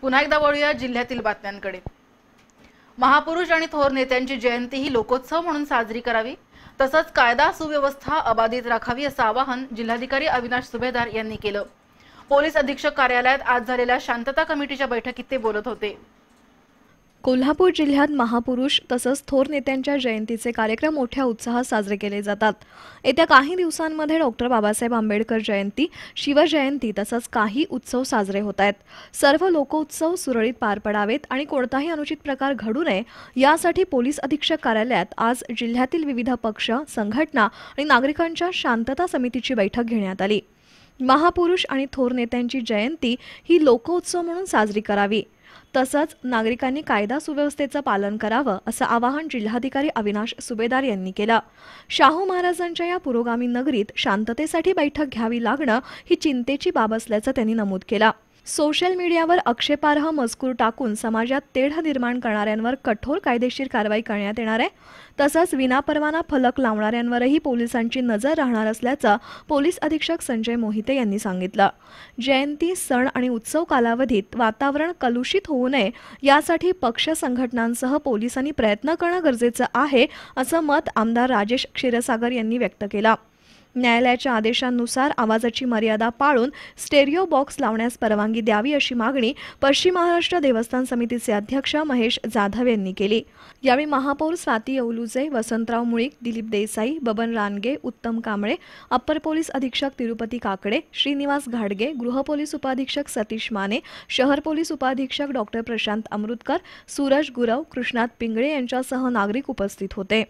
पुन्हा एकदा वळूया जिल्ह्यातील बातम्यांकडे महापुरुष आणि थोर नेत्यांची जयंती ही लोकोत्सव म्हणून साजरी करावी तसंच कायदा सुव्यवस्था अबाधित राखावी असं आवाहन जिल्हाधिकारी अविनाश सुभेदार यांनी केलं पोलीस अधीक्षक कार्यालयात आज झालेल्या शांतता कमिटीच्या बैठकीत ते बोलत होते कोल्हापूर जिल्ह्यात महापुरुष तसंच थोर नेत्यांच्या जयंतीचे कार्यक्रम मोठ्या उत्साहात साजरे केले जातात येत्या काही दिवसांमध्ये डॉक्टर बाबासाहेब आंबेडकर जयंती शिवजयंती तसंच काही उत्सव साजरे होत आहेत सर्व लोकोत्सव सुरळीत पार पडावेत आणि कोणताही अनुचित प्रकार घडू नये यासाठी पोलीस अधीक्षक कार्यालयात आज जिल्ह्यातील विविध पक्ष संघटना आणि नागरिकांच्या शांतता समितीची बैठक घेण्यात आली महापुरुष आणि थोर नेत्यांची जयंती ही लोकोत्सव म्हणून साजरी करावी तसंच नागरिकांनी कायदा सुव्यवस्थेचं पालन करावं असं आवाहन जिल्हाधिकारी अविनाश सुबेदार यांनी केलं शाहू महाराजांच्या या पुरोगामी नगरीत शांततेसाठी बैठक घ्यावी लागणं ही चिंतेची बाब असल्याचं त्यांनी नमूद केलं सोशल मीडियावर आक्षेपार्ह मजकूर टाकून समाजात तेढ निर्माण करणाऱ्यांवर कठोर कायदेशीर कारवाई करण्यात येणार आहे तसंच विनापरवाना फलक लावणाऱ्यांवरही पोलिसांची नजर राहणार असल्याचं पोलीस अधीक्षक संजय मोहिते यांनी सांगितलं जयंती सण आणि उत्सव कालावधीत वातावरण कलुषित होऊ नये यासाठी पक्ष संघटनांसह पोलिसांनी प्रयत्न करणं गरजेचं आहे असं मत आमदार राजेश क्षीरसागर यांनी व्यक्त केलं न्यायालयाच्या आदेशांनुसार आवाजाची मर्यादा पाळून स्टेरिओ बॉक्स लावण्यास परवानगी द्यावी अशी मागणी पश्चिम महाराष्ट्र देवस्थान समितीचे अध्यक्ष महेश जाधव यांनी केली यावेळी महापौर स्वाती औलुजे वसंतराव मुळीक दिलीप देसाई बबन रानगे उत्तम कांबळे अप्पर पोलीस अधीक्षक तिरुपती काकडे श्रीनिवास घाडगे गृह पोलीस उपाधीक्षक सतीश माने शहर पोलीस उपाधीक्षक डॉक्टर प्रशांत अमृतकर सूरज गुरव कृष्णात पिंगळे यांच्यासह नागरिक उपस्थित होते